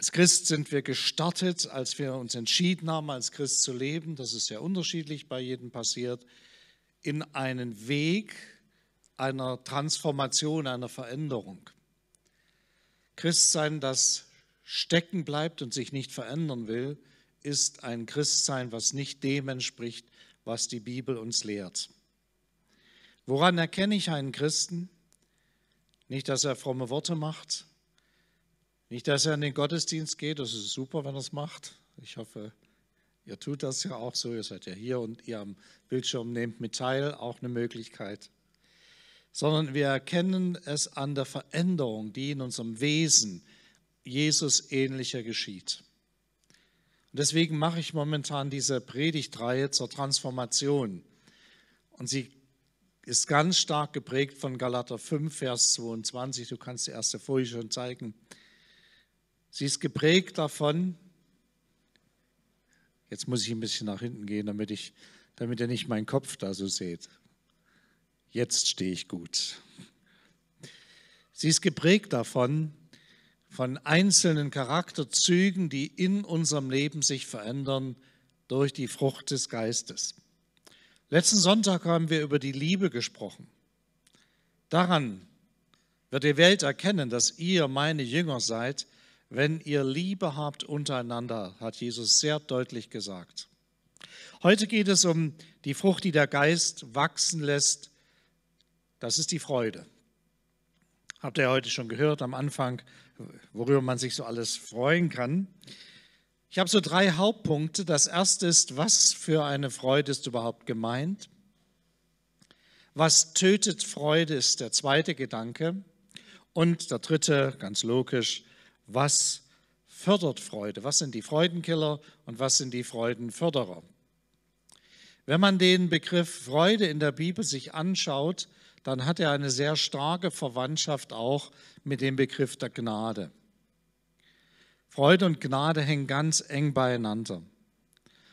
Als Christ sind wir gestartet, als wir uns entschieden haben, als Christ zu leben, das ist sehr unterschiedlich bei jedem passiert, in einen Weg einer Transformation, einer Veränderung. Christsein, das stecken bleibt und sich nicht verändern will, ist ein Christsein, was nicht dem entspricht, was die Bibel uns lehrt. Woran erkenne ich einen Christen? Nicht, dass er fromme Worte macht, nicht, dass er in den Gottesdienst geht, das ist super, wenn er es macht. Ich hoffe, ihr tut das ja auch so. Ihr seid ja hier und ihr am Bildschirm nehmt mit teil, auch eine Möglichkeit. Sondern wir erkennen es an der Veränderung, die in unserem Wesen Jesus ähnlicher geschieht. Und deswegen mache ich momentan diese Predigtreihe zur Transformation. Und sie ist ganz stark geprägt von Galater 5, Vers 22. Du kannst die erste Folie schon zeigen. Sie ist geprägt davon, jetzt muss ich ein bisschen nach hinten gehen, damit, ich, damit ihr nicht meinen Kopf da so seht. Jetzt stehe ich gut. Sie ist geprägt davon, von einzelnen Charakterzügen, die in unserem Leben sich verändern durch die Frucht des Geistes. Letzten Sonntag haben wir über die Liebe gesprochen. Daran wird die Welt erkennen, dass ihr meine Jünger seid, wenn ihr Liebe habt untereinander, hat Jesus sehr deutlich gesagt. Heute geht es um die Frucht, die der Geist wachsen lässt. Das ist die Freude. Habt ihr heute schon gehört am Anfang, worüber man sich so alles freuen kann. Ich habe so drei Hauptpunkte. Das erste ist, was für eine Freude ist überhaupt gemeint? Was tötet Freude ist der zweite Gedanke. Und der dritte, ganz logisch, was fördert Freude, was sind die Freudenkiller und was sind die Freudenförderer. Wenn man den Begriff Freude in der Bibel sich anschaut, dann hat er eine sehr starke Verwandtschaft auch mit dem Begriff der Gnade. Freude und Gnade hängen ganz eng beieinander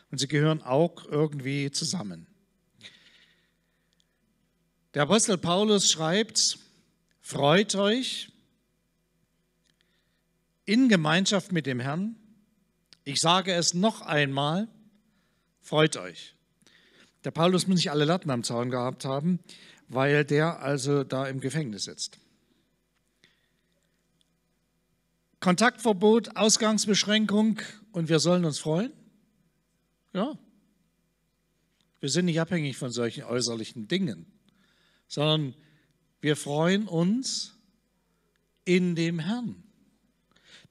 und sie gehören auch irgendwie zusammen. Der Apostel Paulus schreibt, freut euch, in Gemeinschaft mit dem Herrn. Ich sage es noch einmal, freut euch. Der Paulus muss nicht alle Latten am Zaun gehabt haben, weil der also da im Gefängnis sitzt. Kontaktverbot, Ausgangsbeschränkung und wir sollen uns freuen? Ja. Wir sind nicht abhängig von solchen äußerlichen Dingen, sondern wir freuen uns in dem Herrn.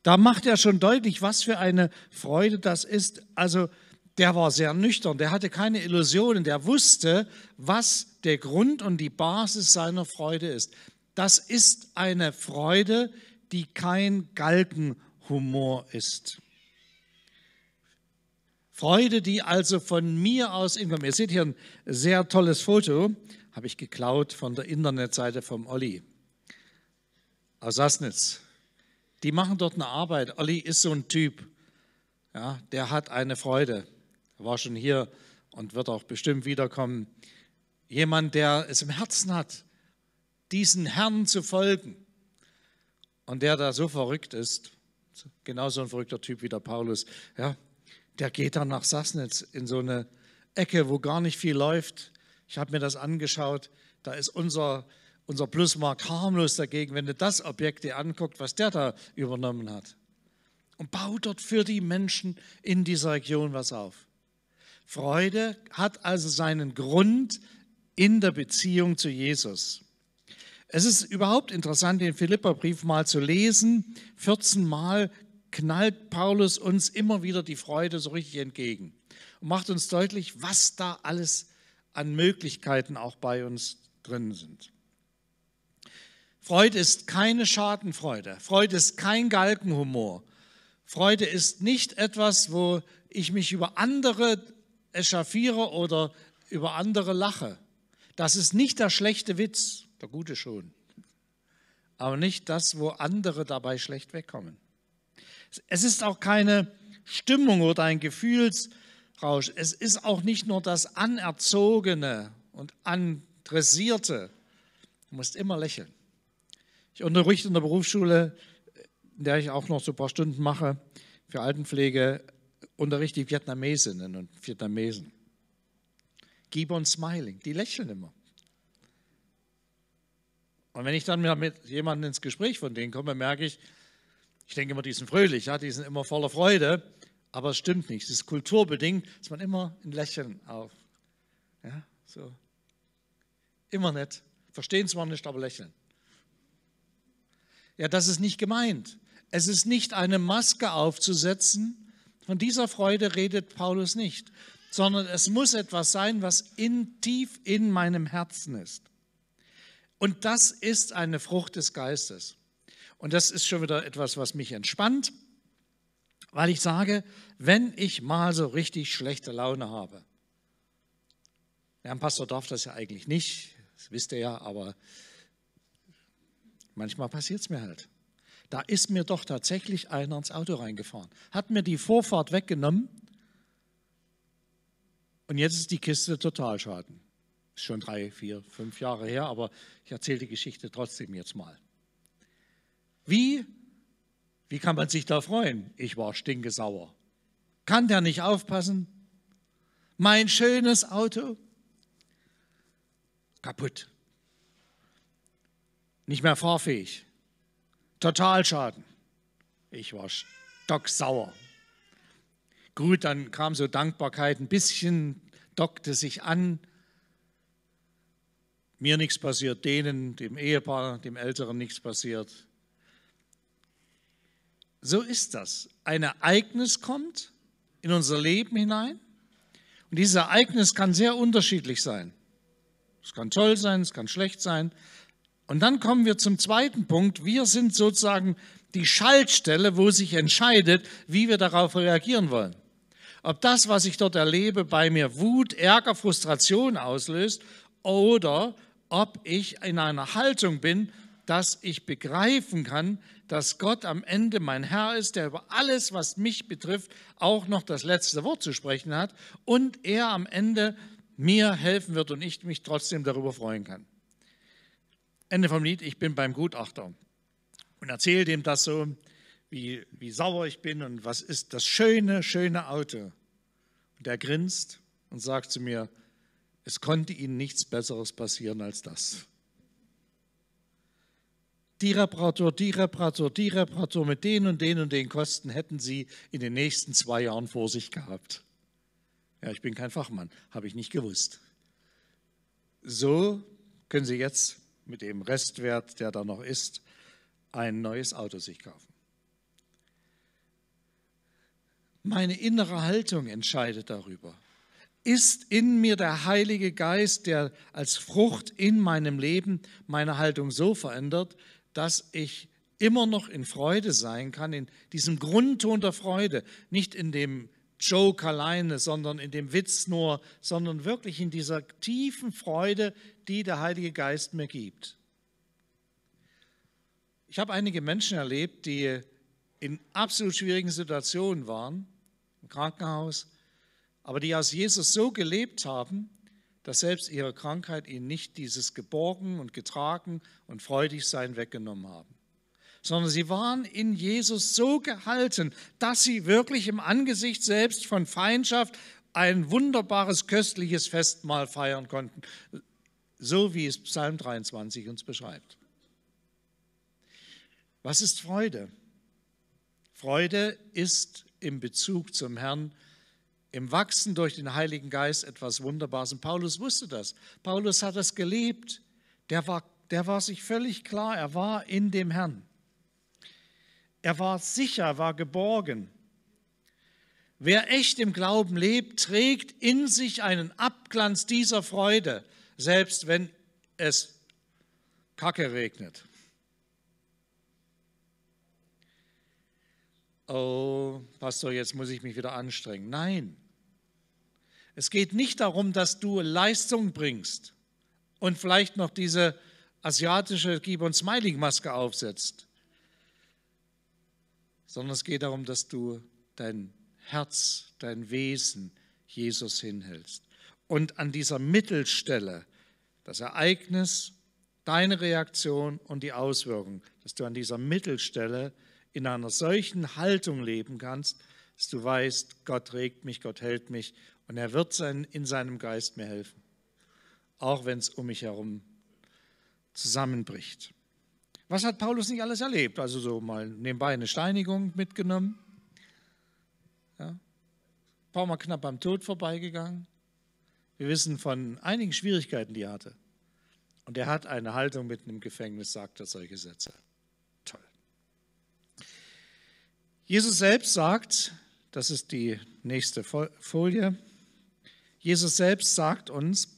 Da macht er schon deutlich, was für eine Freude das ist. Also der war sehr nüchtern, der hatte keine Illusionen, der wusste, was der Grund und die Basis seiner Freude ist. Das ist eine Freude, die kein Galgenhumor ist. Freude, die also von mir aus Ihr seht hier ein sehr tolles Foto, habe ich geklaut von der Internetseite vom Olli aus Sassnitz die machen dort eine Arbeit. Olli ist so ein Typ, ja, der hat eine Freude. Er war schon hier und wird auch bestimmt wiederkommen. Jemand, der es im Herzen hat, diesen Herrn zu folgen und der da so verrückt ist, genauso ein verrückter Typ wie der Paulus, ja, der geht dann nach Sassnitz in so eine Ecke, wo gar nicht viel läuft. Ich habe mir das angeschaut, da ist unser unser Plusmark harmlos dagegen, wenn du das Objekt dir anguckt, was der da übernommen hat. Und bau dort für die Menschen in dieser Region was auf. Freude hat also seinen Grund in der Beziehung zu Jesus. Es ist überhaupt interessant, den Philipperbrief mal zu lesen. 14 Mal knallt Paulus uns immer wieder die Freude so richtig entgegen und macht uns deutlich, was da alles an Möglichkeiten auch bei uns drin sind. Freude ist keine Schadenfreude. Freude ist kein Galgenhumor. Freude ist nicht etwas, wo ich mich über andere echauffiere oder über andere lache. Das ist nicht der schlechte Witz, der gute schon. Aber nicht das, wo andere dabei schlecht wegkommen. Es ist auch keine Stimmung oder ein Gefühlsrausch. Es ist auch nicht nur das Anerzogene und Andressierte. Du musst immer lächeln. Ich unterrichte in der Berufsschule, in der ich auch noch so ein paar Stunden mache für Altenpflege, unterrichte die Vietnamesinnen und Vietnamesen. Keep on Smiling, die lächeln immer. Und wenn ich dann mit jemandem ins Gespräch von denen komme, merke ich, ich denke immer, die sind fröhlich, ja, die sind immer voller Freude, aber es stimmt nicht. Es ist kulturbedingt, dass man immer ein Lächeln auf. Ja, so. Immer nett. Verstehen zwar nicht, aber lächeln. Ja, das ist nicht gemeint. Es ist nicht eine Maske aufzusetzen. Von dieser Freude redet Paulus nicht, sondern es muss etwas sein, was in, tief in meinem Herzen ist. Und das ist eine Frucht des Geistes. Und das ist schon wieder etwas, was mich entspannt, weil ich sage, wenn ich mal so richtig schlechte Laune habe, ja, ein Pastor darf das ja eigentlich nicht, das wisst ihr ja, aber Manchmal passiert es mir halt. Da ist mir doch tatsächlich einer ins Auto reingefahren, hat mir die Vorfahrt weggenommen und jetzt ist die Kiste total schaden. Ist schon drei, vier, fünf Jahre her, aber ich erzähle die Geschichte trotzdem jetzt mal. Wie, wie kann man sich da freuen? Ich war stinkesauer. Kann der nicht aufpassen? Mein schönes Auto kaputt nicht mehr fahrfähig. Totalschaden. Ich war stocksauer. Gut, dann kam so Dankbarkeit, ein bisschen dockte sich an. Mir nichts passiert, denen, dem Ehepaar, dem Älteren nichts passiert. So ist das. Ein Ereignis kommt in unser Leben hinein und dieses Ereignis kann sehr unterschiedlich sein. Es kann toll sein, es kann schlecht sein, und dann kommen wir zum zweiten Punkt. Wir sind sozusagen die Schaltstelle, wo sich entscheidet, wie wir darauf reagieren wollen. Ob das, was ich dort erlebe, bei mir Wut, Ärger, Frustration auslöst oder ob ich in einer Haltung bin, dass ich begreifen kann, dass Gott am Ende mein Herr ist, der über alles, was mich betrifft, auch noch das letzte Wort zu sprechen hat und er am Ende mir helfen wird und ich mich trotzdem darüber freuen kann. Ende vom Lied, ich bin beim Gutachter und erzähle dem das so, wie, wie sauer ich bin und was ist das schöne, schöne Auto. Und er grinst und sagt zu mir, es konnte Ihnen nichts Besseres passieren als das. Die Reparatur, die Reparatur, die Reparatur mit den und den und den Kosten hätten Sie in den nächsten zwei Jahren vor sich gehabt. Ja, ich bin kein Fachmann, habe ich nicht gewusst. So können Sie jetzt mit dem Restwert, der da noch ist, ein neues Auto sich kaufen. Meine innere Haltung entscheidet darüber. Ist in mir der Heilige Geist, der als Frucht in meinem Leben meine Haltung so verändert, dass ich immer noch in Freude sein kann, in diesem Grundton der Freude, nicht in dem Joke alleine, sondern in dem Witz nur, sondern wirklich in dieser tiefen Freude, die der Heilige Geist mir gibt. Ich habe einige Menschen erlebt, die in absolut schwierigen Situationen waren, im Krankenhaus, aber die aus Jesus so gelebt haben, dass selbst ihre Krankheit ihnen nicht dieses Geborgen und Getragen und Freudigsein weggenommen haben sondern sie waren in Jesus so gehalten, dass sie wirklich im Angesicht selbst von Feindschaft ein wunderbares, köstliches Festmahl feiern konnten, so wie es Psalm 23 uns beschreibt. Was ist Freude? Freude ist im Bezug zum Herrn, im Wachsen durch den Heiligen Geist etwas Wunderbares. Und Paulus wusste das. Paulus hat das gelebt. Der war, der war sich völlig klar, er war in dem Herrn. Er war sicher, war geborgen. Wer echt im Glauben lebt, trägt in sich einen Abglanz dieser Freude, selbst wenn es Kacke regnet. Oh, Pastor, jetzt muss ich mich wieder anstrengen. Nein, es geht nicht darum, dass du Leistung bringst und vielleicht noch diese asiatische Gib- und smiling maske aufsetzt sondern es geht darum, dass du dein Herz, dein Wesen Jesus hinhältst. Und an dieser Mittelstelle, das Ereignis, deine Reaktion und die Auswirkung, dass du an dieser Mittelstelle in einer solchen Haltung leben kannst, dass du weißt, Gott regt mich, Gott hält mich und er wird sein, in seinem Geist mir helfen, auch wenn es um mich herum zusammenbricht. Was hat Paulus nicht alles erlebt? Also so mal nebenbei eine Steinigung mitgenommen. Ja. Ein paar Mal knapp am Tod vorbeigegangen. Wir wissen von einigen Schwierigkeiten, die er hatte. Und er hat eine Haltung mitten im Gefängnis, sagt er solche Sätze. Toll. Jesus selbst sagt, das ist die nächste Folie, Jesus selbst sagt uns,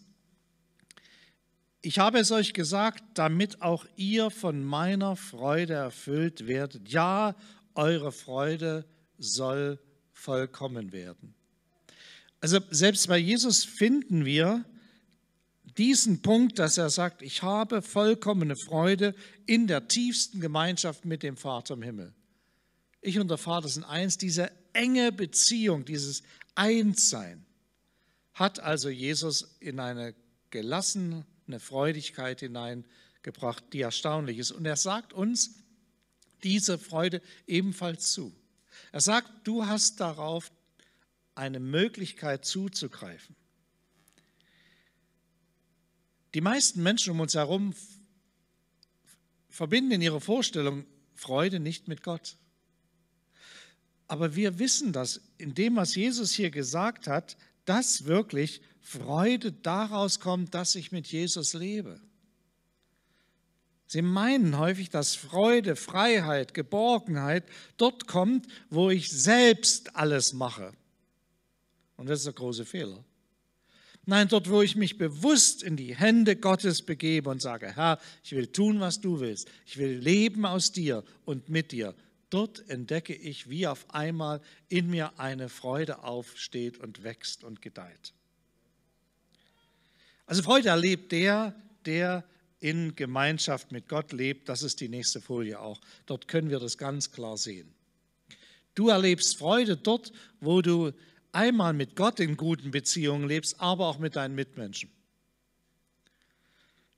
ich habe es euch gesagt, damit auch ihr von meiner Freude erfüllt werdet. Ja, eure Freude soll vollkommen werden. Also selbst bei Jesus finden wir diesen Punkt, dass er sagt, ich habe vollkommene Freude in der tiefsten Gemeinschaft mit dem Vater im Himmel. Ich und der Vater sind eins, diese enge Beziehung, dieses Einssein hat also Jesus in eine Gelassenheit eine Freudigkeit hineingebracht, die erstaunlich ist. Und er sagt uns diese Freude ebenfalls zu. Er sagt, du hast darauf eine Möglichkeit zuzugreifen. Die meisten Menschen um uns herum verbinden in ihrer Vorstellung Freude nicht mit Gott. Aber wir wissen das, in dem, was Jesus hier gesagt hat, dass wirklich Freude daraus kommt, dass ich mit Jesus lebe. Sie meinen häufig, dass Freude, Freiheit, Geborgenheit dort kommt, wo ich selbst alles mache. Und das ist der große Fehler. Nein, dort, wo ich mich bewusst in die Hände Gottes begebe und sage, Herr, ich will tun, was du willst. Ich will leben aus dir und mit dir. Dort entdecke ich, wie auf einmal in mir eine Freude aufsteht und wächst und gedeiht. Also Freude erlebt der, der in Gemeinschaft mit Gott lebt. Das ist die nächste Folie auch. Dort können wir das ganz klar sehen. Du erlebst Freude dort, wo du einmal mit Gott in guten Beziehungen lebst, aber auch mit deinen Mitmenschen.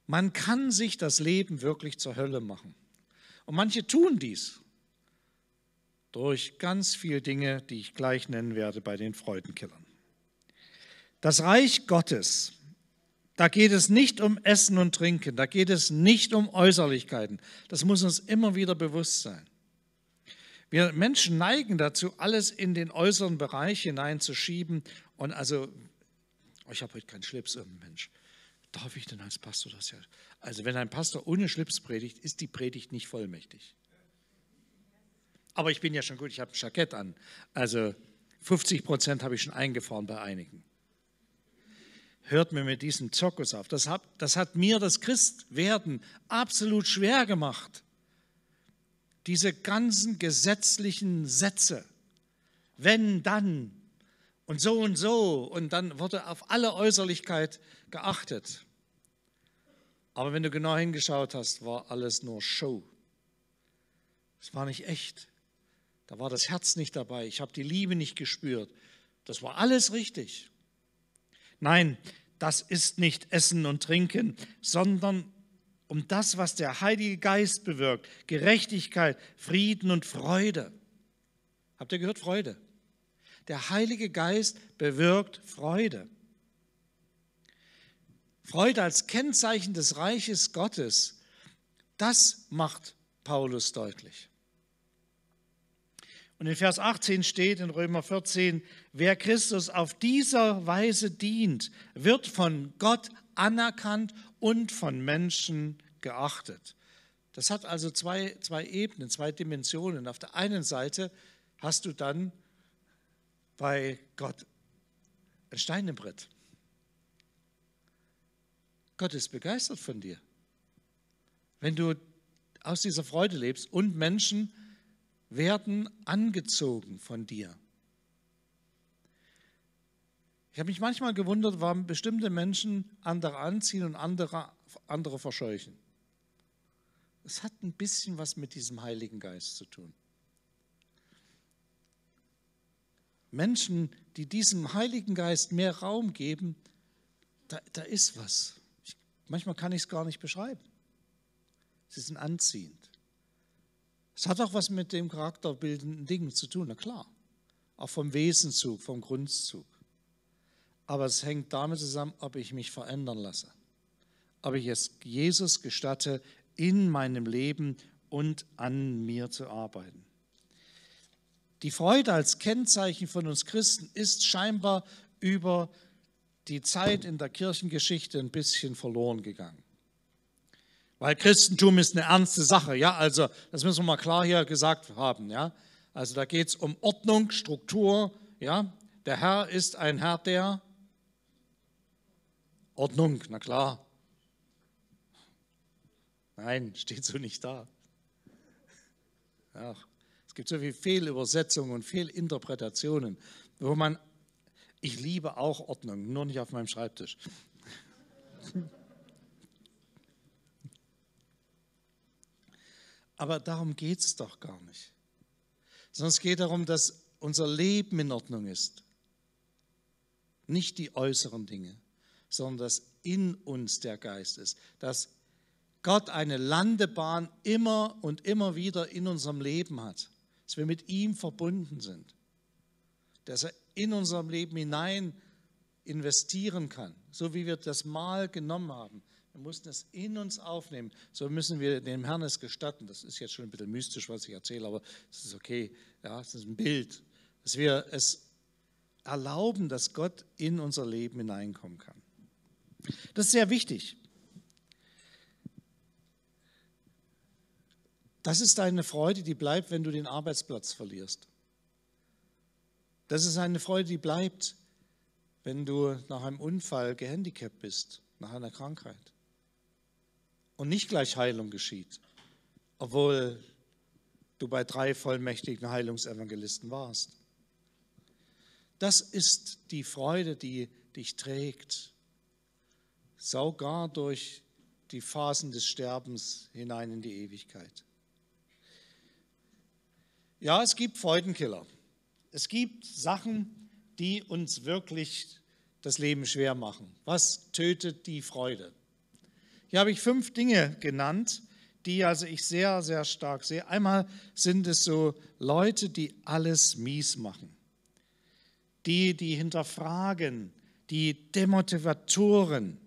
Man kann sich das Leben wirklich zur Hölle machen. Und manche tun dies durch ganz viele Dinge, die ich gleich nennen werde bei den Freudenkillern. Das Reich Gottes da geht es nicht um Essen und Trinken, da geht es nicht um Äußerlichkeiten. Das muss uns immer wieder bewusst sein. Wir Menschen neigen dazu, alles in den äußeren Bereich hineinzuschieben. Und also, oh, ich habe heute keinen Schlips, Mensch, darf ich denn als Pastor das ja? Also, wenn ein Pastor ohne Schlips predigt, ist die Predigt nicht vollmächtig. Aber ich bin ja schon gut, ich habe ein Jackett an. Also 50 Prozent habe ich schon eingefahren bei einigen hört mir mit diesem Zirkus auf. Das hat, das hat mir das Christwerden absolut schwer gemacht. Diese ganzen gesetzlichen Sätze, wenn, dann und so und so und dann wurde auf alle Äußerlichkeit geachtet. Aber wenn du genau hingeschaut hast, war alles nur Show. Es war nicht echt. Da war das Herz nicht dabei. Ich habe die Liebe nicht gespürt. Das war alles richtig. Nein, das ist nicht Essen und Trinken, sondern um das, was der Heilige Geist bewirkt, Gerechtigkeit, Frieden und Freude. Habt ihr gehört, Freude? Der Heilige Geist bewirkt Freude. Freude als Kennzeichen des Reiches Gottes, das macht Paulus deutlich. Und in Vers 18 steht in Römer 14, wer Christus auf dieser Weise dient, wird von Gott anerkannt und von Menschen geachtet. Das hat also zwei, zwei Ebenen, zwei Dimensionen. Auf der einen Seite hast du dann bei Gott ein Stein im Brett. Gott ist begeistert von dir. Wenn du aus dieser Freude lebst und Menschen werden angezogen von dir. Ich habe mich manchmal gewundert, warum bestimmte Menschen andere anziehen und andere, andere verscheuchen. Es hat ein bisschen was mit diesem Heiligen Geist zu tun. Menschen, die diesem Heiligen Geist mehr Raum geben, da, da ist was. Ich, manchmal kann ich es gar nicht beschreiben. Sie sind anziehend. Es hat auch was mit dem charakterbildenden Ding zu tun, na klar. Auch vom Wesenzug, vom Grundzug. Aber es hängt damit zusammen, ob ich mich verändern lasse. Ob ich es Jesus gestatte, in meinem Leben und an mir zu arbeiten. Die Freude als Kennzeichen von uns Christen ist scheinbar über die Zeit in der Kirchengeschichte ein bisschen verloren gegangen. Weil Christentum ist eine ernste Sache, ja, also das müssen wir mal klar hier gesagt haben, ja. Also da geht es um Ordnung, Struktur, ja. Der Herr ist ein Herr der Ordnung, na klar. Nein, steht so nicht da. Ach, es gibt so viele Fehlübersetzungen und Fehlinterpretationen, wo man, ich liebe auch Ordnung, nur nicht auf meinem Schreibtisch. Aber darum geht es doch gar nicht. Sondern es geht darum, dass unser Leben in Ordnung ist. Nicht die äußeren Dinge, sondern dass in uns der Geist ist. Dass Gott eine Landebahn immer und immer wieder in unserem Leben hat. Dass wir mit ihm verbunden sind. Dass er in unserem Leben hinein investieren kann. So wie wir das Mal genommen haben. Wir mussten es in uns aufnehmen. So müssen wir dem Herrn es gestatten. Das ist jetzt schon ein bisschen mystisch, was ich erzähle, aber es ist okay. Ja, es ist ein Bild, dass wir es erlauben, dass Gott in unser Leben hineinkommen kann. Das ist sehr wichtig. Das ist eine Freude, die bleibt, wenn du den Arbeitsplatz verlierst. Das ist eine Freude, die bleibt, wenn du nach einem Unfall gehandicapt bist, nach einer Krankheit und nicht gleich Heilung geschieht, obwohl du bei drei vollmächtigen Heilungsevangelisten warst. Das ist die Freude, die dich trägt, sogar durch die Phasen des Sterbens hinein in die Ewigkeit. Ja, es gibt Freudenkiller. Es gibt Sachen, die uns wirklich das Leben schwer machen. Was tötet die Freude? Hier habe ich fünf Dinge genannt, die also ich sehr, sehr stark sehe. Einmal sind es so Leute, die alles mies machen. Die, die hinterfragen, die Demotivatoren.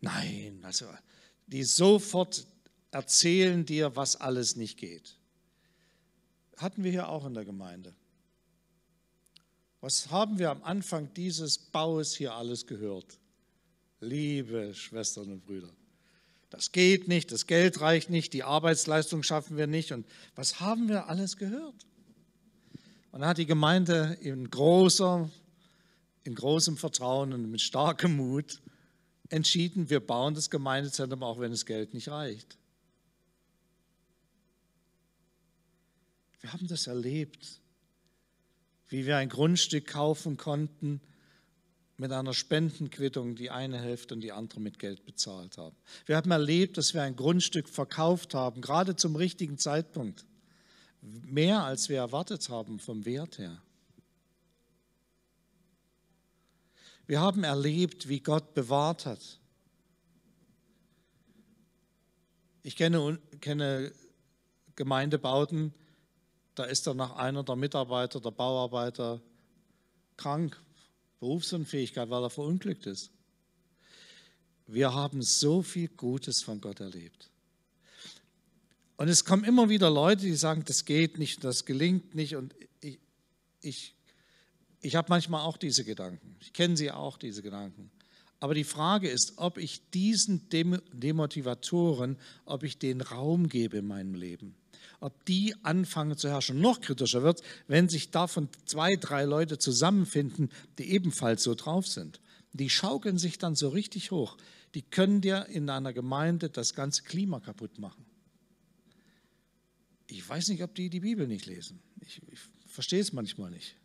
Nein, also die sofort erzählen dir, was alles nicht geht. Hatten wir hier auch in der Gemeinde. Was haben wir am Anfang dieses Baus hier alles gehört? Liebe Schwestern und Brüder, das geht nicht, das Geld reicht nicht, die Arbeitsleistung schaffen wir nicht und was haben wir alles gehört? Und dann hat die Gemeinde in, großer, in großem Vertrauen und mit starkem Mut entschieden, wir bauen das Gemeindezentrum, auch wenn das Geld nicht reicht. Wir haben das erlebt, wie wir ein Grundstück kaufen konnten mit einer Spendenquittung die eine Hälfte und die andere mit Geld bezahlt haben. Wir haben erlebt, dass wir ein Grundstück verkauft haben, gerade zum richtigen Zeitpunkt. Mehr als wir erwartet haben vom Wert her. Wir haben erlebt, wie Gott bewahrt hat. Ich kenne, kenne Gemeindebauten, da ist dann nach einer der Mitarbeiter, der Bauarbeiter krank Berufsunfähigkeit, weil er verunglückt ist. Wir haben so viel Gutes von Gott erlebt. Und es kommen immer wieder Leute, die sagen, das geht nicht, das gelingt nicht. Und ich, ich, ich habe manchmal auch diese Gedanken. Ich kenne sie auch, diese Gedanken. Aber die Frage ist, ob ich diesen Demotivatoren, ob ich den Raum gebe in meinem Leben ob die anfangen zu herrschen. Noch kritischer wird, wenn sich davon zwei, drei Leute zusammenfinden, die ebenfalls so drauf sind. Die schaukeln sich dann so richtig hoch. Die können dir in einer Gemeinde das ganze Klima kaputt machen. Ich weiß nicht, ob die die Bibel nicht lesen. Ich, ich verstehe es manchmal nicht.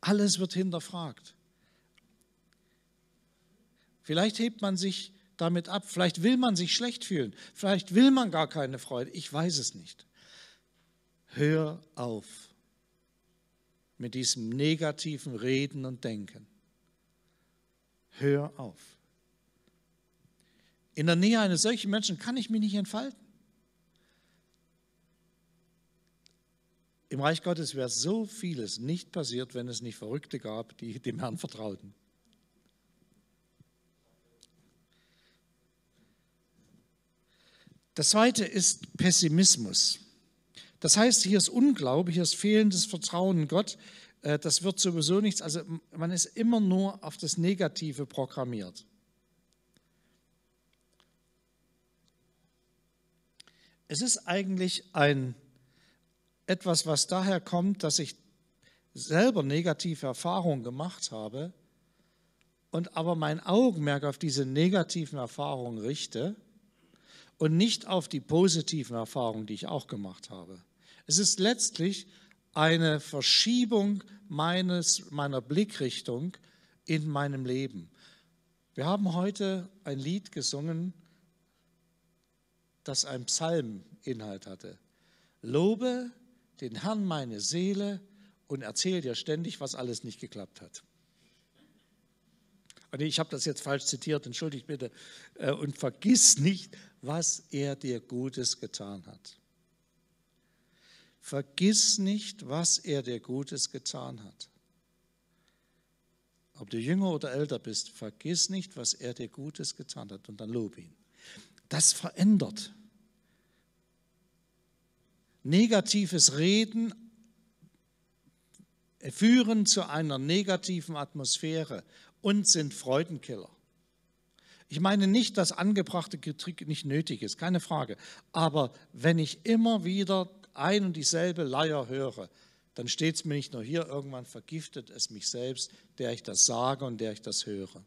Alles wird hinterfragt. Vielleicht hebt man sich damit ab. Vielleicht will man sich schlecht fühlen. Vielleicht will man gar keine Freude. Ich weiß es nicht. Hör auf mit diesem negativen Reden und Denken. Hör auf. In der Nähe eines solchen Menschen kann ich mich nicht entfalten. Im Reich Gottes wäre so vieles nicht passiert, wenn es nicht Verrückte gab, die dem Herrn vertrauten. Das zweite ist Pessimismus. Das heißt, hier ist Unglaube, hier ist fehlendes Vertrauen in Gott. Äh, das wird sowieso nichts. Also man ist immer nur auf das Negative programmiert. Es ist eigentlich ein etwas, was daher kommt, dass ich selber negative Erfahrungen gemacht habe und aber mein Augenmerk auf diese negativen Erfahrungen richte und nicht auf die positiven Erfahrungen, die ich auch gemacht habe. Es ist letztlich eine Verschiebung meines, meiner Blickrichtung in meinem Leben. Wir haben heute ein Lied gesungen, das einen Psalm-Inhalt hatte. Lobe den Herrn meine Seele und erzähle dir ständig, was alles nicht geklappt hat. Und ah, ich habe das jetzt falsch zitiert, entschuldigt bitte. Äh, und vergiss nicht, was er dir Gutes getan hat. Vergiss nicht, was er dir Gutes getan hat. Ob du jünger oder älter bist, vergiss nicht, was er dir Gutes getan hat und dann lob ihn. Das verändert. Negatives Reden äh, führen zu einer negativen Atmosphäre und sind Freudenkiller. Ich meine nicht, dass angebrachte Kritik nicht nötig ist, keine Frage. Aber wenn ich immer wieder ein und dieselbe Leier höre, dann steht es mir nicht nur hier, irgendwann vergiftet es mich selbst, der ich das sage und der ich das höre.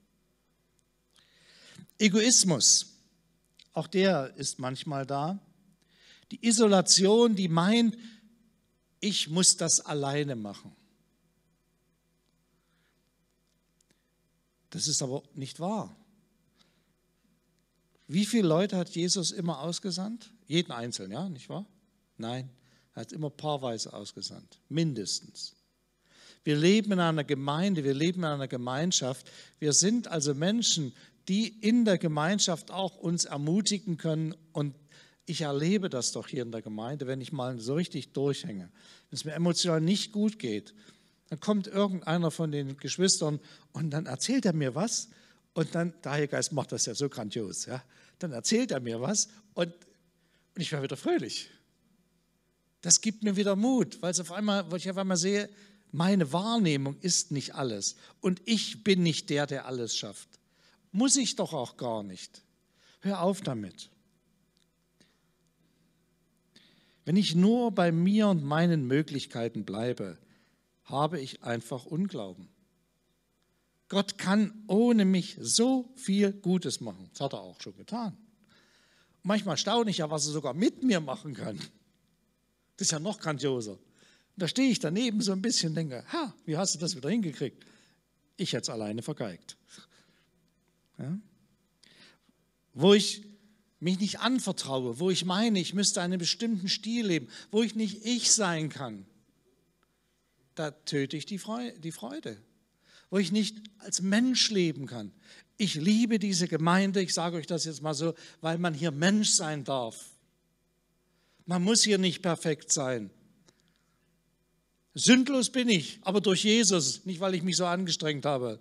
Egoismus, auch der ist manchmal da. Die Isolation, die meint, ich muss das alleine machen. Das ist aber nicht wahr. Wie viele Leute hat Jesus immer ausgesandt? Jeden Einzelnen, ja, nicht wahr? Nein, er hat immer paarweise ausgesandt, mindestens. Wir leben in einer Gemeinde, wir leben in einer Gemeinschaft. Wir sind also Menschen, die in der Gemeinschaft auch uns ermutigen können. Und ich erlebe das doch hier in der Gemeinde, wenn ich mal so richtig durchhänge. Wenn es mir emotional nicht gut geht, dann kommt irgendeiner von den Geschwistern und dann erzählt er mir was. Und dann, der Heilige Geist macht das ja so grandios. Ja? dann erzählt er mir was und, und ich war wieder fröhlich. Das gibt mir wieder Mut, weil, auf einmal, weil ich auf einmal sehe, meine Wahrnehmung ist nicht alles und ich bin nicht der, der alles schafft. Muss ich doch auch gar nicht. Hör auf damit. Wenn ich nur bei mir und meinen Möglichkeiten bleibe, habe ich einfach Unglauben. Gott kann ohne mich so viel Gutes machen. Das hat er auch schon getan. manchmal staune ich ja, was er sogar mit mir machen kann. Das ist ja noch grandioser. da stehe ich daneben so ein bisschen und denke, ha, wie hast du das wieder hingekriegt? Ich hätte es alleine vergeigt. Ja? Wo ich mich nicht anvertraue, wo ich meine, ich müsste einen bestimmten Stil leben, wo ich nicht ich sein kann, da töte ich die Freude wo ich nicht als Mensch leben kann. Ich liebe diese Gemeinde, ich sage euch das jetzt mal so, weil man hier Mensch sein darf. Man muss hier nicht perfekt sein. Sündlos bin ich, aber durch Jesus, nicht weil ich mich so angestrengt habe.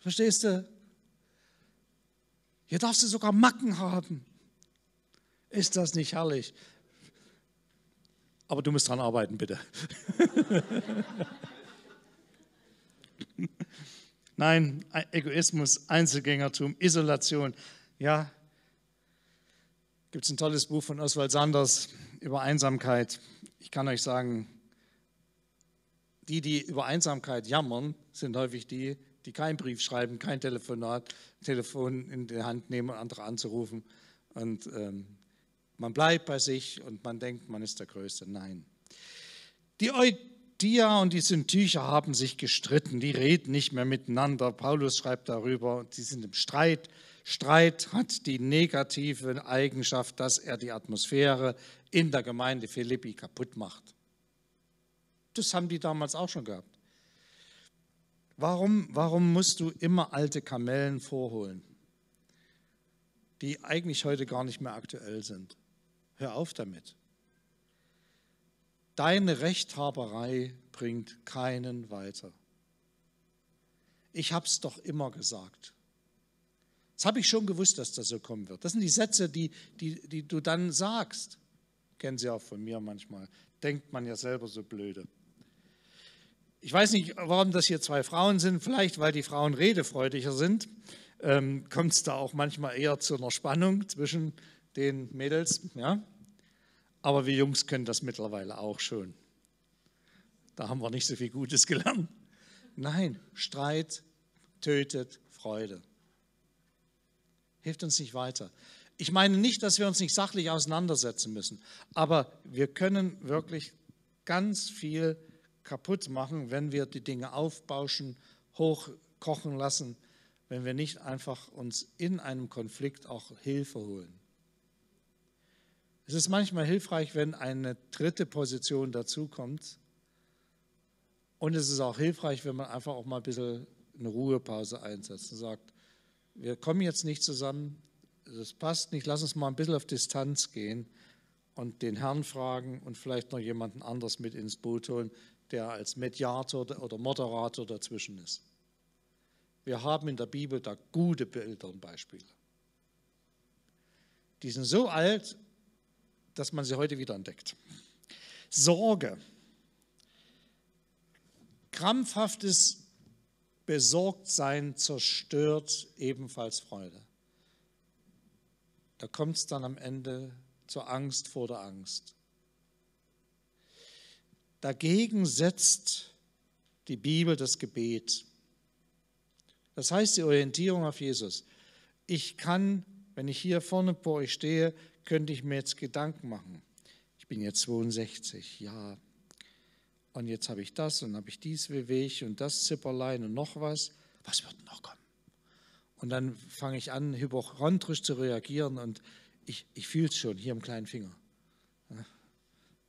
Verstehst du? Hier darfst du sogar Macken haben. Ist das nicht herrlich? Aber du musst dran arbeiten, bitte. Nein, Egoismus, Einzelgängertum, Isolation. Ja, gibt es ein tolles Buch von Oswald Sanders über Einsamkeit. Ich kann euch sagen, die, die über Einsamkeit jammern, sind häufig die, die keinen Brief schreiben, kein Telefonat, Telefon in die Hand nehmen und andere anzurufen. Und ähm, man bleibt bei sich und man denkt, man ist der Größte. Nein. Die Eu Dia und die Syntyche haben sich gestritten, die reden nicht mehr miteinander. Paulus schreibt darüber, sie sind im Streit. Streit hat die negative Eigenschaft, dass er die Atmosphäre in der Gemeinde Philippi kaputt macht. Das haben die damals auch schon gehabt. Warum, warum musst du immer alte Kamellen vorholen, die eigentlich heute gar nicht mehr aktuell sind? Hör auf damit. Deine Rechthaberei bringt keinen weiter. Ich habe es doch immer gesagt. Das habe ich schon gewusst, dass das so kommen wird. Das sind die Sätze, die, die, die du dann sagst. Kennen Sie auch von mir manchmal. Denkt man ja selber so blöde. Ich weiß nicht, warum das hier zwei Frauen sind. Vielleicht, weil die Frauen redefreudiger sind, ähm, kommt es da auch manchmal eher zu einer Spannung zwischen den Mädels. Ja? Aber wir Jungs können das mittlerweile auch schon. Da haben wir nicht so viel Gutes gelernt. Nein, Streit tötet Freude. Hilft uns nicht weiter. Ich meine nicht, dass wir uns nicht sachlich auseinandersetzen müssen, aber wir können wirklich ganz viel kaputt machen, wenn wir die Dinge aufbauschen, hochkochen lassen, wenn wir nicht einfach uns in einem Konflikt auch Hilfe holen. Es ist manchmal hilfreich, wenn eine dritte Position dazukommt. Und es ist auch hilfreich, wenn man einfach auch mal ein bisschen eine Ruhepause einsetzt und sagt, wir kommen jetzt nicht zusammen, das passt nicht, lass uns mal ein bisschen auf Distanz gehen und den Herrn fragen und vielleicht noch jemanden anders mit ins Boot holen, der als Mediator oder Moderator dazwischen ist. Wir haben in der Bibel da gute Bilder und Beispiele. Die sind so alt, dass man sie heute wieder entdeckt. Sorge. Krampfhaftes Besorgtsein zerstört ebenfalls Freude. Da kommt es dann am Ende zur Angst vor der Angst. Dagegen setzt die Bibel das Gebet. Das heißt die Orientierung auf Jesus. Ich kann, wenn ich hier vorne vor euch stehe, könnte ich mir jetzt Gedanken machen. Ich bin jetzt 62, ja. Und jetzt habe ich das und habe ich dies Wehwehchen und das Zipperlein und noch was. Was wird noch kommen? Und dann fange ich an, hypochondrisch zu reagieren und ich, ich fühle es schon hier im kleinen Finger.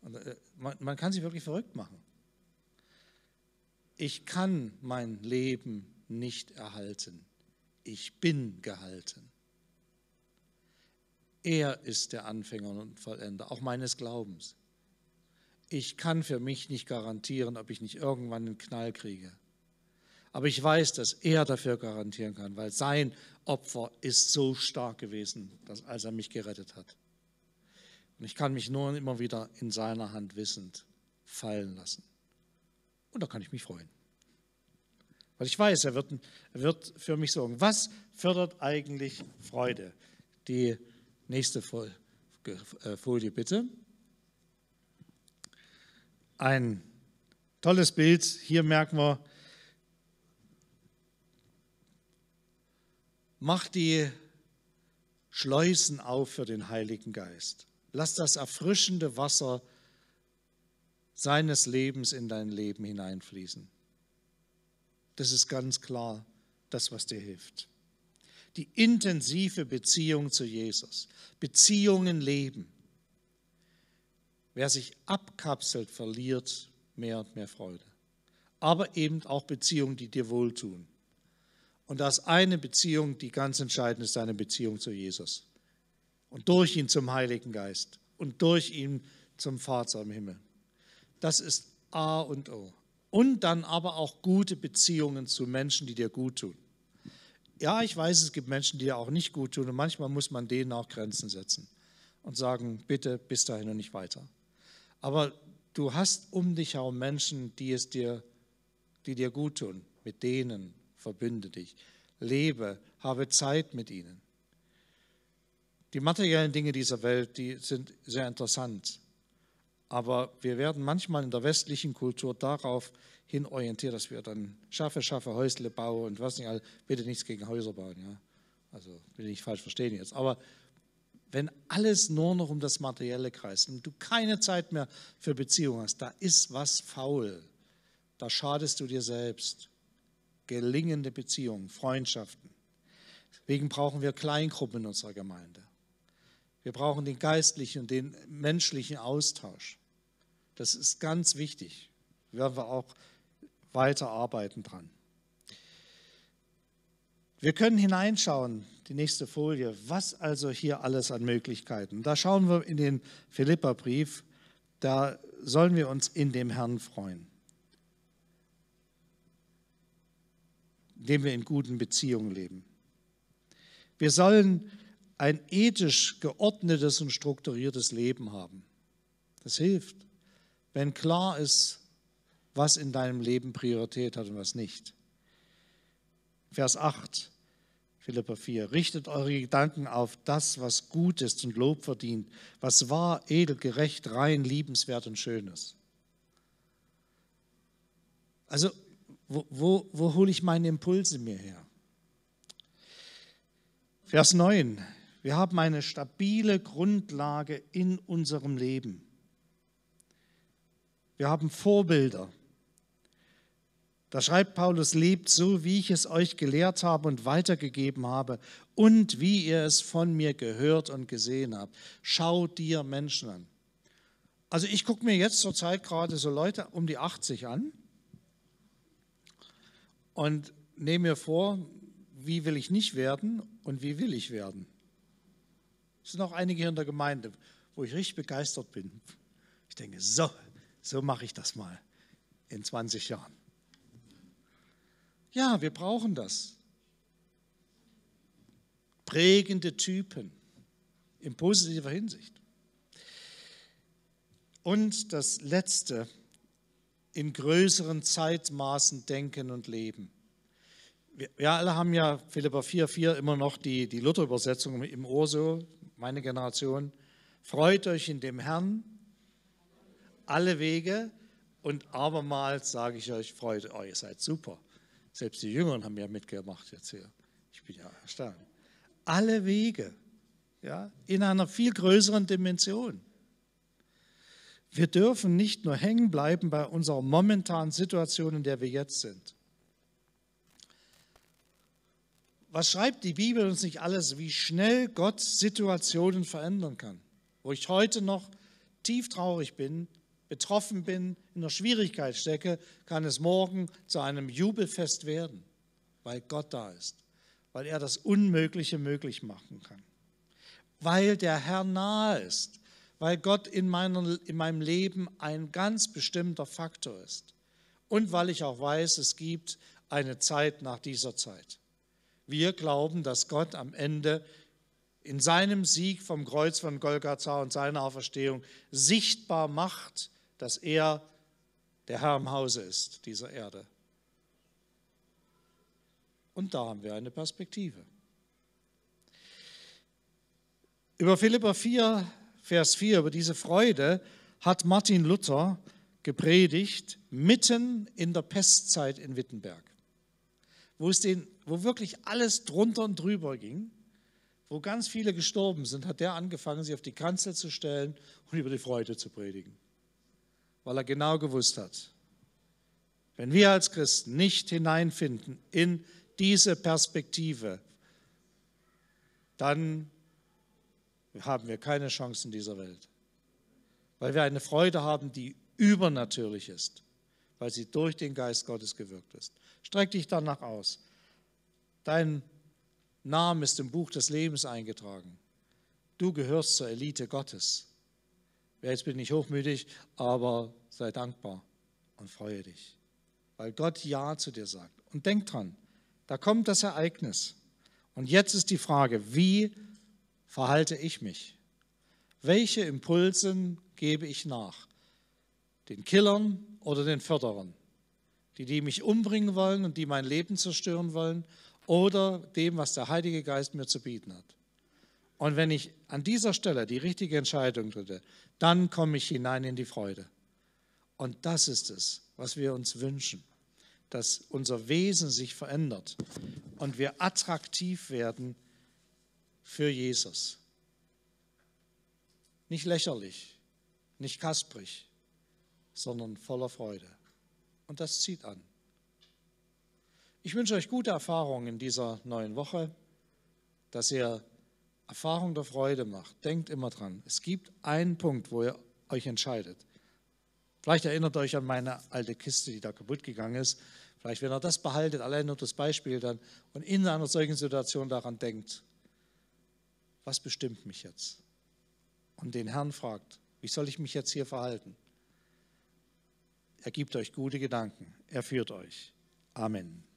Und äh, man, man kann sich wirklich verrückt machen. Ich kann mein Leben nicht erhalten. Ich bin gehalten. Er ist der Anfänger und Vollender, auch meines Glaubens. Ich kann für mich nicht garantieren, ob ich nicht irgendwann einen Knall kriege. Aber ich weiß, dass er dafür garantieren kann, weil sein Opfer ist so stark gewesen, dass, als er mich gerettet hat. Und ich kann mich nur immer wieder in seiner Hand wissend fallen lassen. Und da kann ich mich freuen. Weil ich weiß, er wird, er wird für mich sorgen. Was fördert eigentlich Freude? Die Freude. Nächste äh, Folie bitte. Ein tolles Bild. Hier merken wir, mach die Schleusen auf für den Heiligen Geist. Lass das erfrischende Wasser seines Lebens in dein Leben hineinfließen. Das ist ganz klar das, was dir hilft die intensive Beziehung zu Jesus. Beziehungen leben. Wer sich abkapselt, verliert mehr und mehr Freude. Aber eben auch Beziehungen, die dir wohltun. Und da ist eine Beziehung, die ganz entscheidend ist, deine Beziehung zu Jesus. Und durch ihn zum Heiligen Geist und durch ihn zum Vater im Himmel. Das ist A und O. Und dann aber auch gute Beziehungen zu Menschen, die dir gut tun ja, ich weiß, es gibt Menschen, die ja auch nicht gut tun und manchmal muss man denen auch Grenzen setzen und sagen, bitte bis dahin und nicht weiter. Aber du hast um dich herum Menschen, die es dir, die dir gut tun. Mit denen verbünde dich. Lebe, habe Zeit mit ihnen. Die materiellen Dinge dieser Welt, die sind sehr interessant. Aber wir werden manchmal in der westlichen Kultur darauf hin orientiert, dass wir dann schaffe, schaffe, Häusle bauen und was nicht Bitte nichts gegen Häuser bauen, ja. Also will ich falsch verstehen jetzt. Aber wenn alles nur noch um das Materielle kreist und du keine Zeit mehr für Beziehungen hast, da ist was faul. Da schadest du dir selbst. Gelingende Beziehungen, Freundschaften. Deswegen brauchen wir Kleingruppen in unserer Gemeinde. Wir brauchen den geistlichen und den menschlichen Austausch. Das ist ganz wichtig. Werden wir auch weiterarbeiten dran. Wir können hineinschauen, die nächste Folie, was also hier alles an Möglichkeiten. Da schauen wir in den Philipperbrief, da sollen wir uns in dem Herrn freuen, indem wir in guten Beziehungen leben. Wir sollen ein ethisch geordnetes und strukturiertes Leben haben. Das hilft, wenn klar ist, was in deinem Leben Priorität hat und was nicht. Vers 8, Philippa 4. Richtet eure Gedanken auf das, was gut ist und Lob verdient, was wahr, edel, gerecht, rein, liebenswert und schön ist. Also, wo, wo, wo hole ich meine Impulse mir her? Vers 9. Wir haben eine stabile Grundlage in unserem Leben. Wir haben Vorbilder. Da schreibt Paulus, lebt so, wie ich es euch gelehrt habe und weitergegeben habe und wie ihr es von mir gehört und gesehen habt. Schau dir Menschen an. Also ich gucke mir jetzt zurzeit gerade so Leute um die 80 an und nehme mir vor, wie will ich nicht werden und wie will ich werden. Es sind auch einige hier in der Gemeinde, wo ich richtig begeistert bin. Ich denke, so, so mache ich das mal in 20 Jahren. Ja, wir brauchen das. Prägende Typen in positiver Hinsicht. Und das Letzte, in größeren Zeitmaßen denken und leben. Wir, wir alle haben ja Philippa 4,4 immer noch die, die Luther-Übersetzung im Ohr so, meine Generation. Freut euch in dem Herrn alle Wege und abermals sage ich euch, freut euch, ihr seid super. Selbst die Jüngeren haben ja mitgemacht jetzt hier. Ich bin ja erstaunt. Alle Wege, ja, in einer viel größeren Dimension. Wir dürfen nicht nur hängen bleiben bei unserer momentanen Situation, in der wir jetzt sind. Was schreibt die Bibel uns nicht alles, wie schnell Gott Situationen verändern kann? Wo ich heute noch tief traurig bin, betroffen bin, in einer Schwierigkeit stecke, kann es morgen zu einem Jubelfest werden, weil Gott da ist, weil er das Unmögliche möglich machen kann, weil der Herr nahe ist, weil Gott in, meiner, in meinem Leben ein ganz bestimmter Faktor ist und weil ich auch weiß, es gibt eine Zeit nach dieser Zeit. Wir glauben, dass Gott am Ende in seinem Sieg vom Kreuz von Golgatha und seiner Auferstehung sichtbar macht, dass er der Herr im Hause ist, dieser Erde. Und da haben wir eine Perspektive. Über Philippa 4, Vers 4, über diese Freude hat Martin Luther gepredigt, mitten in der Pestzeit in Wittenberg, wo, es den, wo wirklich alles drunter und drüber ging, wo ganz viele gestorben sind, hat der angefangen, sich auf die Kanzel zu stellen und über die Freude zu predigen weil er genau gewusst hat, wenn wir als Christen nicht hineinfinden in diese Perspektive, dann haben wir keine Chance in dieser Welt. Weil wir eine Freude haben, die übernatürlich ist, weil sie durch den Geist Gottes gewirkt ist. Streck dich danach aus. Dein Name ist im Buch des Lebens eingetragen. Du gehörst zur Elite Gottes jetzt bin ich hochmütig, aber sei dankbar und freue dich, weil Gott Ja zu dir sagt. Und denk dran, da kommt das Ereignis. Und jetzt ist die Frage, wie verhalte ich mich? Welche Impulsen gebe ich nach? Den Killern oder den Förderern? Die, die mich umbringen wollen und die mein Leben zerstören wollen oder dem, was der Heilige Geist mir zu bieten hat? Und wenn ich an dieser Stelle die richtige Entscheidung tritte, dann komme ich hinein in die Freude. Und das ist es, was wir uns wünschen, dass unser Wesen sich verändert und wir attraktiv werden für Jesus. Nicht lächerlich, nicht kasprig, sondern voller Freude. Und das zieht an. Ich wünsche euch gute Erfahrungen in dieser neuen Woche, dass ihr Erfahrung der Freude macht, denkt immer dran, es gibt einen Punkt, wo ihr euch entscheidet. Vielleicht erinnert ihr euch an meine alte Kiste, die da kaputt gegangen ist. Vielleicht, wenn ihr das behaltet, allein nur das Beispiel dann und in einer solchen Situation daran denkt, was bestimmt mich jetzt? Und den Herrn fragt, wie soll ich mich jetzt hier verhalten? Er gibt euch gute Gedanken, er führt euch. Amen.